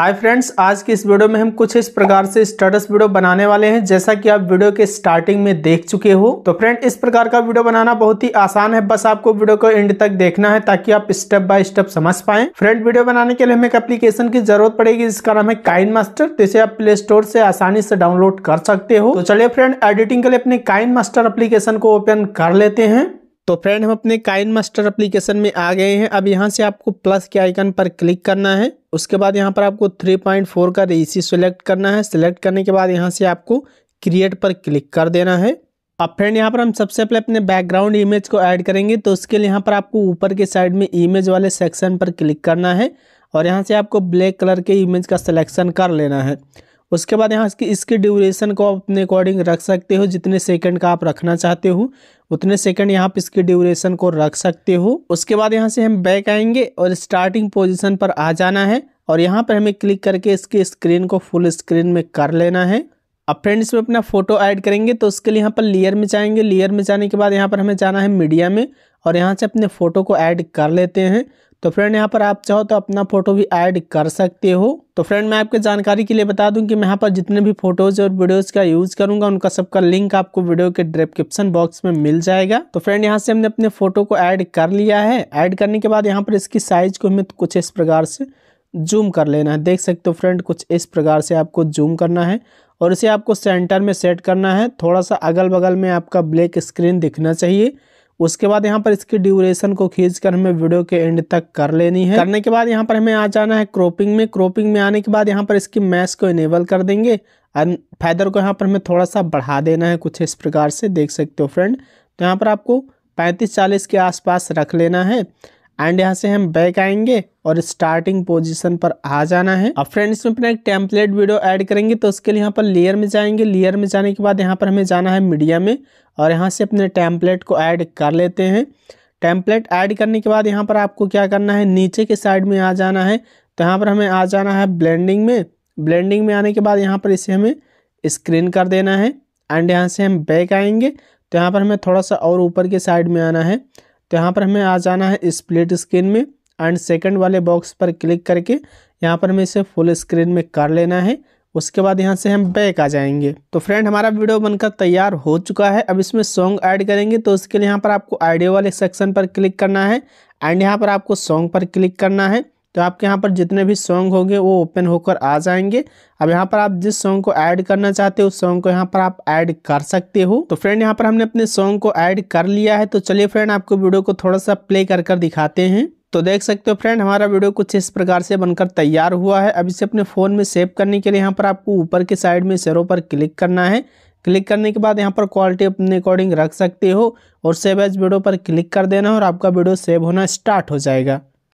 hi friends आज की इस वीडियो में हम कुछ इस प्रकार से स्टेटस वीडियो बनाने वाले हैं जैसा कि आप वीडियो के स्टार्टिंग में देख चुके हो तो फ्रेंड इस प्रकार का वीडियो बनाना बहुत ही आसान है बस आपको वीडियो को एंड तक देखना है ताकि आप स्टेप बाय स्टेप समझ पाए फ्रेंड वीडियो बनाने के लिए हमें एक एप्लीकेशन की जरूरत पड़ेगी जिसका नाम है काइन मास्टर तो इसे आप प्ले स्टोर से आसानी से डाउनलोड कर सकते हो तो चलिए फ्रेंड एडिटिंग के लिए अपने काइन मास्टर एप्लीकेशन को ओपन कर लेते हैं तो फ्रेंड हम अपने काइन मास्टर एप्लीकेशन में आ गए हैं अब यहाँ से आपको प्लस के आइकन पर क्लिक करना है उसके बाद यहाँ पर आपको 3.4 का रेसी सिलेक्ट करना है सिलेक्ट करने के बाद यहाँ से आपको क्रिएट पर क्लिक कर देना है अब फ्रेंड यहाँ पर हम सबसे पहले अपने बैकग्राउंड इमेज को ऐड करेंगे तो उसके लिए यहाँ पर आपको ऊपर के साइड में इमेज वाले सेक्शन पर क्लिक करना है और यहाँ से आपको ब्लैक कलर के इमेज का सिलेक्शन कर लेना है उसके बाद यहाँ इसकी इसकी ड्यूरेशन को आप अपने अकॉर्डिंग रख सकते हो जितने सेकंड का आप रखना चाहते हो उतने सेकंड यहाँ पर इसकी ड्यूरेशन को रख सकते हो उसके बाद यहाँ से हम बैक आएंगे और स्टार्टिंग पोजिशन पर आ जाना है और यहाँ पर हमें क्लिक करके इसके स्क्रीन को फुल स्क्रीन में कर लेना है अब फ्रेंड इसमें अपना फोटो ऐड करेंगे तो उसके लिए यहाँ पर लेयर में जाएंगे लेयर में जाने के बाद यहाँ पर हमें जाना है मीडिया में और यहाँ से अपने फ़ोटो को ऐड कर लेते हैं तो फ्रेंड यहाँ पर आप चाहो तो अपना फोटो भी ऐड कर सकते हो तो फ्रेंड मैं आपके जानकारी के लिए बता दूं कि मैं यहाँ पर जितने भी फोटोज और वीडियोज का यूज करूंगा उनका सबका लिंक आपको वीडियो के डिस्क्रिप्शन बॉक्स में मिल जाएगा तो फ्रेंड यहाँ से हमने अपने फोटो को ऐड कर लिया है ऐड करने के बाद यहाँ पर इसकी साइज को हमें कुछ इस प्रकार से जूम कर लेना है देख सकते हो फ्रेंड कुछ इस प्रकार से आपको जूम करना है और इसे आपको सेंटर में सेट करना है थोड़ा सा अगल बगल में आपका ब्लैक स्क्रीन दिखना चाहिए उसके बाद यहाँ पर इसकी ड्यूरेशन को खींच कर हमें वीडियो के एंड तक कर लेनी है करने के बाद यहाँ पर हमें आ जाना है क्रोपिंग में क्रोपिंग में आने के बाद यहाँ पर इसकी मैस को इनेबल कर देंगे एंड फैदर को यहाँ पर हमें थोड़ा सा बढ़ा देना है कुछ इस प्रकार से देख सकते हो फ्रेंड तो यहाँ पर आपको पैंतीस चालीस के आसपास रख लेना है एंड यहाँ से हम बैक आएंगे और स्टार्टिंग पोजीशन पर आ जाना है अब फ्रेंड इसमें अपना एक टेम्पलेट वीडियो ऐड करेंगे तो उसके लिए यहाँ पर लेयर में जाएंगे लेयर में जाने के बाद यहाँ पर हमें जाना है मीडिया में और यहाँ से अपने टेम्पलेट को ऐड कर लेते हैं टेम्पलेट ऐड करने के बाद यहाँ पर आपको क्या करना है नीचे के साइड में आ जाना है तो यहाँ पर हमें आ जाना है ब्लेंडिंग में ब्लेंडिंग में आने के बाद यहाँ पर इसे हमें स्क्रीन कर देना है एंड यहाँ से हम बैक आएंगे तो यहाँ पर हमें थोड़ा सा और ऊपर के साइड में आना है तो यहाँ पर हमें आ जाना है स्प्लिट स्क्रीन में एंड सेकंड वाले बॉक्स पर क्लिक करके यहाँ पर हमें इसे फुल स्क्रीन में कर लेना है उसके बाद यहाँ से हम बैक आ जाएंगे तो फ्रेंड हमारा वीडियो बनकर तैयार हो चुका है अब इसमें सॉन्ग ऐड करेंगे तो उसके लिए यहाँ पर आपको आइडियो वाले सेक्शन पर क्लिक करना है एंड यहाँ पर आपको सॉन्ग पर क्लिक करना है तो आपके यहाँ पर जितने भी सॉन्ग होंगे वो ओपन होकर आ जाएंगे अब यहाँ पर आप जिस सॉन्ग को ऐड करना चाहते हो उस सॉन्ग को यहाँ पर आप ऐड कर सकते हो तो फ्रेंड यहाँ पर हमने अपने सॉन्ग को ऐड कर लिया है तो चलिए फ्रेंड आपको वीडियो को थोड़ा सा प्ले कर कर दिखाते हैं तो देख सकते हो फ्रेंड हमारा वीडियो कुछ इस प्रकार से बनकर तैयार हुआ है अब इसे अपने फ़ोन में सेव करने के लिए यहाँ पर आपको ऊपर के साइड में सेरो पर क्लिक करना है क्लिक करने के बाद यहाँ पर क्वालिटी अपने अकॉर्डिंग रख सकते हो और सेव एज वीडियो पर क्लिक कर देना और आपका वीडियो सेव होना स्टार्ट हो जाएगा